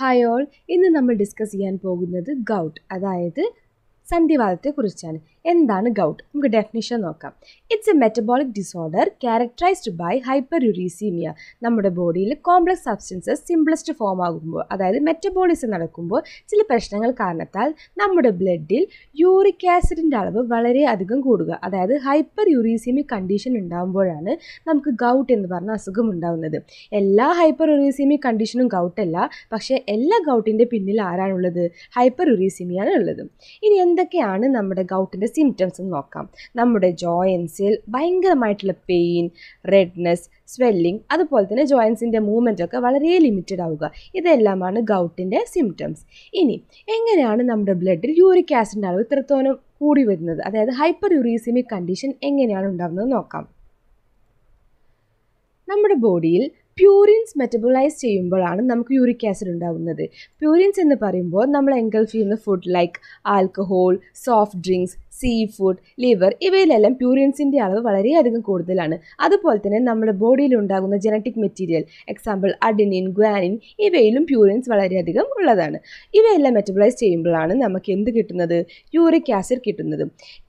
Hi all ഇന്ന് നമ്മൾ discuss ചെയ്യാൻ പോകുന്നത് ഗൗട്ട് അതായത് സന്ധിവാതത്തെക്കുറിച്ചാണ് എന്താണ് ഗൗട്ട് നമുക്ക് ഡെഫിനിഷൻ നോക്കാം it's a metabolic disorder characterised by hyperuricaemia നമ്മുടെ ബോഡിയിൽ കോംപ്ലക്സ് സബ്സ്റ്റൻസസ് സിംപ്ലസ്റ്റ് ഫോം ആകുമ്പോൾ അതായത് മെറ്റബോളിസം നടക്കുമ്പോൾ ചില പ്രശ്നങ്ങൾ കാരണത്താൽ നമ്മുടെ ബ്ലഡിൽ യൂറിക് ആസിഡിൻ്റെ അളവ് വളരെയധികം കൂടുക അതായത് ഹൈപ്പർ യുറീസീമിക് കണ്ടീഷൻ ഉണ്ടാകുമ്പോഴാണ് നമുക്ക് ഗൗട്ട് എന്ന് പറഞ്ഞ അസുഖം ഉണ്ടാകുന്നത് എല്ലാ ഹൈപ്പർ യുറീസീമി കണ്ടീഷനും ഗൗട്ടല്ല പക്ഷേ എല്ലാ ഗൗട്ടിൻ്റെ പിന്നിൽ ആരാണുള്ളത് ഹൈപ്പർ യുറീസീമിയാണ് ഉള്ളത് ഇനി എന്തൊക്കെയാണ് നമ്മുടെ ഗൗട്ടിൻ്റെ സിംറ്റംസ് നോക്കാം നമ്മുടെ ജോയിൻസിൽ ഭയങ്കരമായിട്ടുള്ള പെയിൻ റെഡ്നെസ് സ്വെല്ലിംഗ് അതുപോലെ തന്നെ ജോയിൻസിൻ്റെ മൂവ്മെൻ്റ് ഒക്കെ വളരെ ലിമിറ്റഡ് ആവുക ഇതെല്ലാമാണ് ഗൗട്ടിൻ്റെ സിംറ്റംസ് ഇനി എങ്ങനെയാണ് നമ്മുടെ ബ്ലഡിൽ യൂറിക് ആസിഡിൻ്റെ അളവ് ഇത്രത്തോളം കൂടി വരുന്നത് അതായത് ഹൈപ്പർ യൂറീസിമിക് കണ്ടീഷൻ എങ്ങനെയാണ് ഉണ്ടാകുന്നത് നോക്കാം നമ്മുടെ ബോഡിയിൽ പ്യൂരിൻസ് മെറ്റബോളൈസ് ചെയ്യുമ്പോഴാണ് നമുക്ക് യൂറിക് ആസിഡ് ഉണ്ടാകുന്നത് പ്യൂരിൻസ് എന്ന് പറയുമ്പോൾ നമ്മൾ എൻഗൾഫ് ചെയ്യുന്ന food like alcohol soft drinks seafood liver ഇവയിലെല്ലാം പ്യൂരിൻസിൻ്റെ അളവ് വളരെയധികം കൂടുതലാണ് അതുപോലെ തന്നെ നമ്മുടെ ബോഡിയിൽ ഉണ്ടാകുന്ന genetic material example adenine guanine ഇവയിലും പ്യൂരിൻസ് വളരെയധികം ഉള്ളതാണ് ഇവയെല്ലാം മെറ്റബോളൈസ് ചെയ്യുമ്പോഴാണ് നമുക്ക് എന്ത് കിട്ടുന്നത് യൂറിക് ആസിഡ് കിട്ടുന്നത്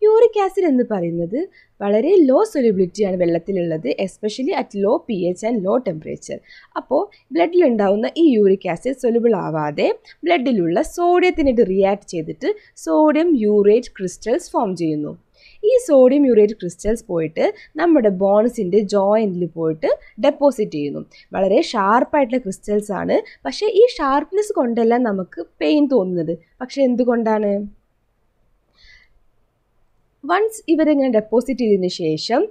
യൂറിക് ആസിഡ് എന്ന് പറയുന്നത് വളരെ ലോ സൊലിബിലിറ്റിയാണ് വെള്ളത്തിലുള്ളത് especially at low P H and low temperature അപ്പോൾ ബ്ലഡിലുണ്ടാവുന്ന ഈ യൂറിക് ആസിഡ് സൊലിബിൾ ആവാതെ ബ്ലഡിലുള്ള സോഡിയത്തിനായിട്ട് റിയാക്ട് ചെയ്തിട്ട് സോഡിയം യൂറേറ്റ് ക്രിസ്റ്റൽസ് ഫോം ചെയ്യുന്നു ഈ സോഡിയം യൂറേറ്റ് ക്രിസ്റ്റൽസ് പോയിട്ട് നമ്മുടെ ബോൺസിൻ്റെ ജോയിൻറ്റിൽ പോയിട്ട് ഡെപ്പോസിറ്റ് ചെയ്യുന്നു വളരെ ഷാർപ്പായിട്ടുള്ള ക്രിസ്റ്റൽസ് ആണ് പക്ഷേ ഈ ഷാർപ്പ്നെസ് കൊണ്ടല്ല നമുക്ക് പെയിൻ തോന്നുന്നത് പക്ഷേ എന്തുകൊണ്ടാണ് വൺസ് ഇവരിങ്ങനെ ഡെപ്പോസിറ്റ് ചെയ്തതിന് ശേഷം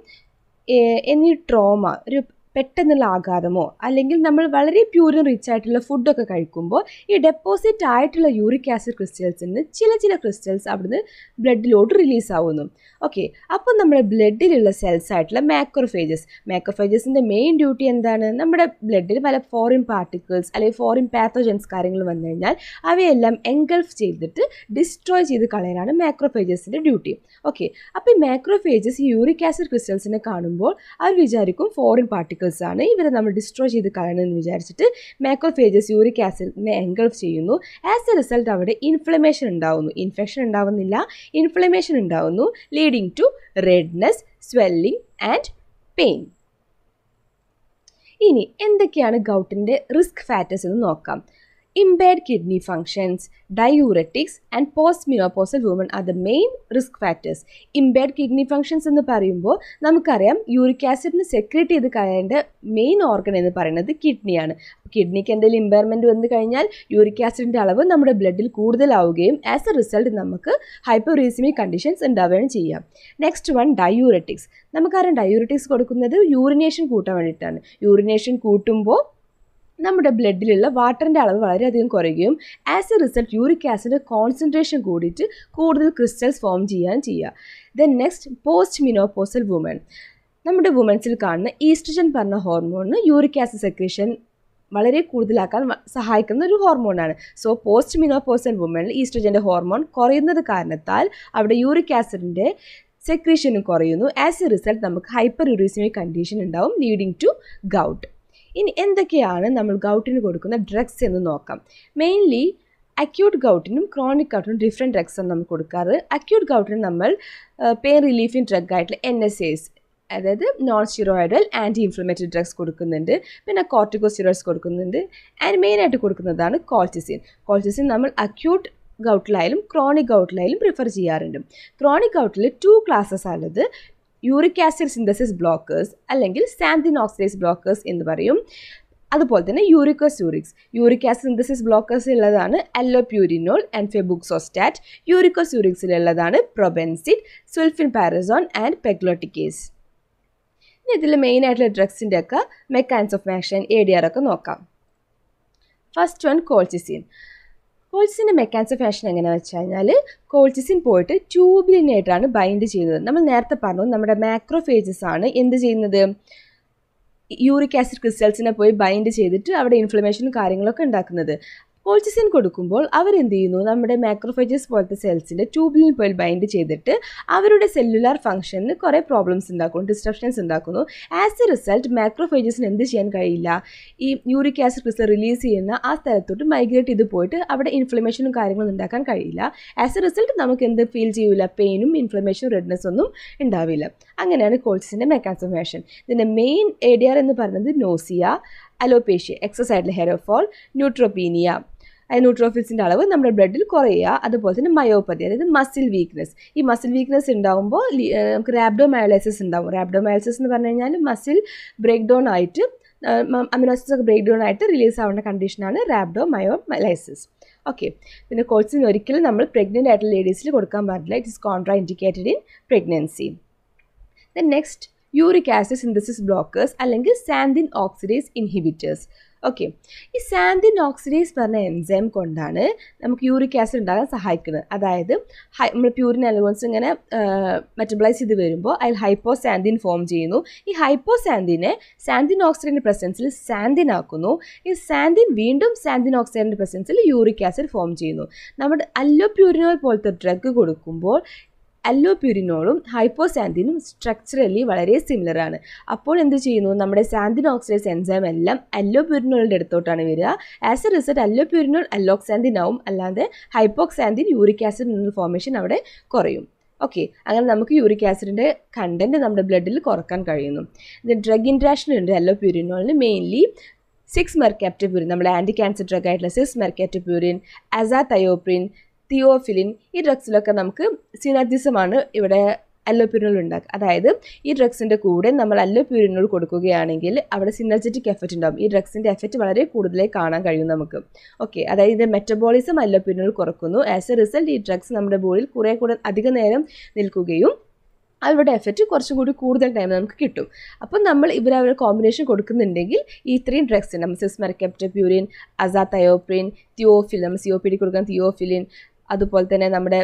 എനി ട്രോമ ഒരു പെട്ടെന്നുള്ള ആഘാതമോ അല്ലെങ്കിൽ നമ്മൾ വളരെ പ്യൂരും റിച്ച് ആയിട്ടുള്ള ഫുഡൊക്കെ കഴിക്കുമ്പോൾ ഈ ഡെപ്പോസിറ്റ് ആയിട്ടുള്ള യൂറിക് ആസിഡ് ക്രിസ്റ്റൽസിൽ നിന്ന് ചില ചില ക്രിസ്റ്റൽസ് അവിടുന്ന് ബ്ലഡിലോട്ട് റിലീസ് ആവുന്നു ഓക്കെ അപ്പോൾ നമ്മുടെ ബ്ലഡിലുള്ള സെൽസ് ആയിട്ടുള്ള മാക്രോഫേജസ് മാക്രോഫേജസിൻ്റെ മെയിൻ ഡ്യൂട്ടി എന്താണ് നമ്മുടെ ബ്ലഡിൽ പല ഫോറിൻ പാർട്ടിക്കിൾസ് അല്ലെങ്കിൽ ഫോറിൻ പാത്തോജൻസ് കാര്യങ്ങൾ വന്നു കഴിഞ്ഞാൽ അവയെല്ലാം എൻഗൾഫ് ചെയ്തിട്ട് ഡിസ്ട്രോയ് ചെയ്ത് കളയാനാണ് മാക്രോഫേജസിൻ്റെ ഡ്യൂട്ടി ഓക്കെ അപ്പോൾ ഈ മാക്രോഫേജസ് യൂറിക് ആസിഡ് ക്രിസ്റ്റൽസിനെ കാണുമ്പോൾ അവർ വിചാരിക്കും ഫോറിൻ പാർട്ടിക്കിൾസ് അറ്റാക്കേഴ്സ് ആണ് ഇവരെ നമ്മൾ ഡിസ്ട്രോയ് ചെയ്ത് കളയണമെന്ന് വിചാരിച്ചിട്ട് മാക്രോഫേജസ് യൂറിക് ആസിഡിനെ എൻഗൾഫ് ചെയ്യുന്നു ആസ് എ റിസൾട്ട് അവിടെ ഇൻഫ്ലമേഷൻ ഉണ്ടാവുന്നു ഇൻഫെക്ഷൻ ഉണ്ടാവുന്നില്ല ഇൻഫ്ലമേഷൻ ഉണ്ടാവുന്നു leading to redness swelling and pain ഇനി എന്തൊക്കെയാണ് ഗൗട്ടിൻ്റെ റിസ്ക് ഫാക്ടേഴ്സ് എന്ന് നോക്കാം impaired kidney functions, diuretics, and postmenopausal women are the main risk factors. Impaired kidney functions എന്ന് പറയുമ്പോൾ നമുക്കറിയാം യൂറിക് ആസിഡിന് സെക്രേറ്റ് ചെയ്ത് കളയേണ്ട മെയിൻ ഓർഗൻ എന്ന് പറയുന്നത് കിഡ്നിയാണ് കിഡ്നിക്ക് എന്തെങ്കിലും ഇമ്പയർമെൻറ്റ് വന്നു കഴിഞ്ഞാൽ യൂറിക് ആസിഡിൻ്റെ അളവ് നമ്മുടെ ബ്ലഡിൽ കൂടുതലാവുകയും ആസ് എ റിസൾട്ട് നമുക്ക് ഹൈപ്പോറീസിമിക് കണ്ടീഷൻസ് ഉണ്ടാവുകയും ചെയ്യാം നെക്സ്റ്റ് വൺ ഡയൂററ്റിക്സ് നമുക്കറിയാം ഡയൂററ്റിക്സ് കൊടുക്കുന്നത് യൂറിനേഷൻ കൂട്ടാൻ വേണ്ടിയിട്ടാണ് യൂറിനേഷൻ കൂട്ടുമ്പോൾ നമ്മുടെ ബ്ലഡിലുള്ള വാട്ടറിൻ്റെ അളവ് വളരെയധികം കുറയുകയും as a result uric acid concentration കൂടിയിട്ട് കൂടുതൽ ക്രിസ്റ്റൽസ് ഫോം ചെയ്യാൻ ചെയ്യുക then next post menopausal woman നമ്മുടെ വുമൻസിൽ കാണുന്ന ഈസ്ട്രജൻ പറഞ്ഞ ഹോർമോണിന് യൂറിക് ആസിഡ് സെക്രീഷൻ വളരെ കൂടുതലാക്കാൻ സഹായിക്കുന്ന ഒരു ഹോർമോണാണ് സോ പോസ്റ്റ് മിനോപോസൽ വുമണിൽ ഈസ്ട്രജൻ്റെ ഹോർമോൺ കുറയുന്നത് കാരണത്താൽ അവിടെ യൂറിക് ആസിഡിൻ്റെ സെക്രീഷനും കുറയുന്നു ആസ് എ റിസൾട്ട് നമുക്ക് ഹൈപ്പർ യൂറീസിമിക് കണ്ടീഷൻ ഉണ്ടാവും ലീഡിങ് ടു ഗൗട്ട് ഇനി എന്തൊക്കെയാണ് നമ്മൾ ഗൗട്ടിന് കൊടുക്കുന്ന ഡ്രഗ്സ് എന്ന് നോക്കാം മെയിൻലി അക്യൂട്ട് ഗൗട്ടിനും ക്രോണിക് ഗൗട്ടിനും ഡിഫറെൻറ്റ് ഡ്രഗ്സാണ് നമ്മൾ കൊടുക്കാറ് അക്യൂട്ട് ഗൗട്ടിന് നമ്മൾ പെയിൻ റിലീഫിങ് ഡ്രഗ് ആയിട്ടുള്ള എൻ എസ് എസ് അതായത് non steroidal anti inflammatory drugs കൊടുക്കുന്നുണ്ട് പിന്നെ കോർട്ടിക്കോ സ്റ്റിറോയിഡ്സ് കൊടുക്കുന്നുണ്ട് ആൻഡ് മെയിനായിട്ട് കൊടുക്കുന്നതാണ് കോൾച്ചിസിൻ കോൾച്ചിസിൻ നമ്മൾ അക്യൂട്ട് ഗൗട്ടിലായാലും ക്രോണിക് ഗൗട്ടിലായാലും പ്രിഫർ ചെയ്യാറുണ്ട് ക്രോണിക് ഗൗട്ടിൽ ടു ക്ലാസ്സസ് ആണുള്ളത് യൂറിക് ആസിഡ് സിന്തസിസ് ബ്ലോക്കേഴ്സ് അല്ലെങ്കിൽ സാന്തിൻ ഓക്സിഡൈസ് ബ്ലോക്കേഴ്സ് എന്ന് പറയും അതുപോലെ തന്നെ urics uric acid synthesis blockers ഉള്ളതാണ് അല്ലോപ്യൂരിനോൾ ആൻഡ് ഫെബുക്സോസ്റ്റാറ്റ് യൂറിക്സിലുള്ളതാണ് പ്രൊബെൻസിഡ് സുൽഫിൻ പാരസോൺ ആൻഡ് പെഗ്ലോട്ടിക്കേസ് ഇനി ഇതിൽ ആയിട്ടുള്ള ഡ്രഗ്സിൻ്റെ ഒക്കെ mechanism of action A D R ഒക്കെ നോക്കാം ഫസ്റ്റ് വൺ കോൾച്ചിസീൻ കോൾസിൻ്റെ മെക്കാനിസം ഫാഷൻ എങ്ങനെയാണെന്ന് വെച്ച് കഴിഞ്ഞാൽ കോൾസിൻ പോയിട്ട് ട്യൂബിലിനായിട്ടാണ് ബൈൻഡ് ചെയ്യുന്നത് നമ്മൾ നേരത്തെ പറഞ്ഞു നമ്മുടെ മാക്രോഫേജസ് ആണ് എന്ത് ചെയ്യുന്നത് യൂറിക് ആസിഡ് ക്രിസ്റ്റൽസിനെ പോയി ബൈൻഡ് ചെയ്തിട്ട് അവിടെ ഇൻഫ്ലമേഷനും കാര്യങ്ങളൊക്കെ ഉണ്ടാക്കുന്നത് കോൾച്ചിസിൻ കൊടുക്കുമ്പോൾ അവരെന്ത് ചെയ്യുന്നു നമ്മുടെ മാക്രോഫേജസ് പോലത്തെ സെൽസിൻ്റെ ട്യൂബിൽ പോയി ബൈൻഡ് ചെയ്തിട്ട് അവരുടെ സെല്ലുലാർ ഫംഗ്ഷനിൽ കുറേ പ്രോബ്ലംസ് ഉണ്ടാക്കുന്നു ഡിസ്ട്രപ്ഷൻസ് ഉണ്ടാക്കുന്നു ആസ് എ റിസൾട്ട് മാക്രോഫേജസിന് എന്ത് ചെയ്യാൻ കഴിയില്ല ഈ യൂറിക് ആസിഡ് ക്രിസ്റ്റൽ റിലീസ് ചെയ്യുന്ന ആ സ്ഥലത്തോട്ട് മൈഗ്രേറ്റ് ചെയ്ത് പോയിട്ട് അവിടെ ഇൻഫ്ലമേഷനും കാര്യങ്ങളും ഉണ്ടാക്കാൻ കഴിയില്ല ആസ് എ റിസൾട്ട് നമുക്ക് എന്ത് ഫീൽ ചെയ്യില്ല പെയിനും ഇൻഫ്ലമേഷനും റെഡ്നെസ് ഒന്നും ഉണ്ടാവില്ല അങ്ങനെയാണ് കോൾച്ചിസിൻ്റെ മെക്കാസമേഷൻ ഇതിൻ്റെ മെയിൻ എ ഡി ആർ എന്ന് പറയുന്നത് നോസിയ അലോപേഷ്യ എക്സസൈഡിലെ ഹെയർ ഫോൾ ന്യൂട്രോപീനിയ ന്യൂട്രോഫിൽസിൻ്റെ അളവ് നമ്മുടെ ബ്ലഡിൽ കുറയുക അതുപോലെ തന്നെ മയോപ്പതി അതായത് മസിൽ വീക്ക്നെസ് ഈ മസിൽ വീക്ക്നെസ് ഉണ്ടാകുമ്പോൾ നമുക്ക് റാബ്ഡോമയോലൈസിസ് ഉണ്ടാകും റാബ്ഡോമയോലൈസിസ് എന്ന് പറഞ്ഞു കഴിഞ്ഞാൽ മസിൽ ബ്രേക്ക് ഡൗൺ ആയിട്ട് അമിനോസിസ് ഒക്കെ ബ്രേക്ക് ഡൗൺ ആയിട്ട് റിലീസ് ആവേണ്ട കണ്ടീഷനാണ് റാബ്ഡോമയോമലൈസിസ് ഓക്കെ പിന്നെ കോഴ്സിന് ഒരിക്കലും നമ്മൾ പ്രഗ്നൻ്റ് ആയിട്ടുള്ള ലേഡീസിൽ കൊടുക്കാൻ പാടില്ല it is contraindicated in pregnancy then next uric acid synthesis blockers അല്ലെങ്കിൽ സാന്തിൻ ഓക്സിഡേസ് ഇൻഹിബിറ്റേഴ്സ് ഓക്കെ ഈ സാന്തിൻ ഓക്സിഡേസ് പറഞ്ഞ എൻസൈം കൊണ്ടാണ് നമുക്ക് യൂറിക് ആസിഡ് ഉണ്ടാകാൻ സഹായിക്കുന്നത് അതായത് ഹൈ നമ്മൾ പ്യൂരിൻ അലവൻസ് ഇങ്ങനെ മെറ്റബലൈസ് ചെയ്ത് വരുമ്പോൾ അതിൽ ഹൈപ്പോ സാന്തിൻ ഫോം ചെയ്യുന്നു ഈ ഹൈപ്പോ സാന്തിനെ സാന്തിൻ ഓക്സിഡൻ്റെ പ്രസൻസിൽ സാന്തിൻ ആക്കുന്നു ഈ സാന്തിൻ വീണ്ടും സാന്തിൻ ഓക്സിഡൻ്റെ പ്രസൻസിൽ യൂറിക് ആസിഡ് ഫോം ചെയ്യുന്നു നമ്മുടെ അല്ലോ പ്യൂരിനോൾ പോലത്തെ ഡ്രഗ് കൊടുക്കുമ്പോൾ അല്ലോപ്യൂരിനോളും ഹൈപ്പോസാന്തിനും സ്ട്രക്ചറലി വളരെ സിമിലർ ആണ് അപ്പോൾ എന്ത് ചെയ്യുന്നു നമ്മുടെ സാന്തിൻ ഓക്സിഡേസ് എൻസൈം എല്ലാം അല്ലോപ്യൂരിനോളിൻ്റെ അടുത്തോട്ടാണ് വരിക as a result allopurinol alloxanthine ആവും അല്ലാതെ ഹൈപ്പോക്സാന്തിൻ യൂറിക് ആസിഡ് എന്ന ഫോർമേഷൻ അവിടെ കുറയും ഓക്കെ അങ്ങനെ നമുക്ക് യൂറിക് ആസിഡിൻ്റെ കണ്ടൻറ്റ് നമ്മുടെ ബ്ലഡിൽ കുറക്കാൻ കഴിയുന്നു ഡ്രഗ് ഇൻട്രാക്ഷൻ ഉണ്ട് അല്ലോപ്യൂരിനോളിന് മെയിൻലി സിക്സ് മെർക്കാപ്റ്റപ്യൂരിൻ നമ്മുടെ ആൻറ്റി ക്യാൻസർ ഡ്രഗ് ആയിട്ടുള്ള സിക്സ് അസാ തയോപ്രിൻ തിയോഫിലിൻ ഈ ഡ്രഗ്സിലൊക്കെ നമുക്ക് സിനർജിസമാണ് ഇവിടെ അല്ലോപ്യൂരിനോൾ ഉണ്ടാക്കുക അതായത് ഈ ഡ്രഗ്സിൻ്റെ കൂടെ നമ്മൾ അല്ലോപ്യൂരിനോൾ കൊടുക്കുകയാണെങ്കിൽ അവിടെ സിനർജറ്റിക് എഫക്റ്റ് ഉണ്ടാകും ഈ ഡ്രഗ്സിൻ്റെ എഫക്റ്റ് വളരെ കൂടുതലായി കാണാൻ കഴിയും നമുക്ക് ഓക്കെ അതായത് ഇതിൻ്റെ മെറ്റബോളിസം അല്ലോപ്യൂരിനോൾ കുറക്കുന്നു ആസ് എ റിസൾട്ട് ഈ ഡ്രഗ്സ് നമ്മുടെ ബോഡിയിൽ കുറേ കൂടെ അധികം നേരം നിൽക്കുകയും അവരുടെ എഫക്റ്റ് കുറച്ചും കൂടി കൂടുതൽ ടൈം നമുക്ക് കിട്ടും അപ്പം നമ്മൾ ഇവരവർ കോമ്പിനേഷൻ കൊടുക്കുന്നുണ്ടെങ്കിൽ ഈ ഇത്രയും ഡ്രഗ്സ് നമ്മൾ കെപ്റ്റപ്യൂരിൻ അസാ തയോപ്രിൻ തിയോഫിലിൻ നമ്മൾ സിഒ കൊടുക്കുന്ന തിയോഫിലിൻ അതുപോലെ തന്നെ നമ്മുടെ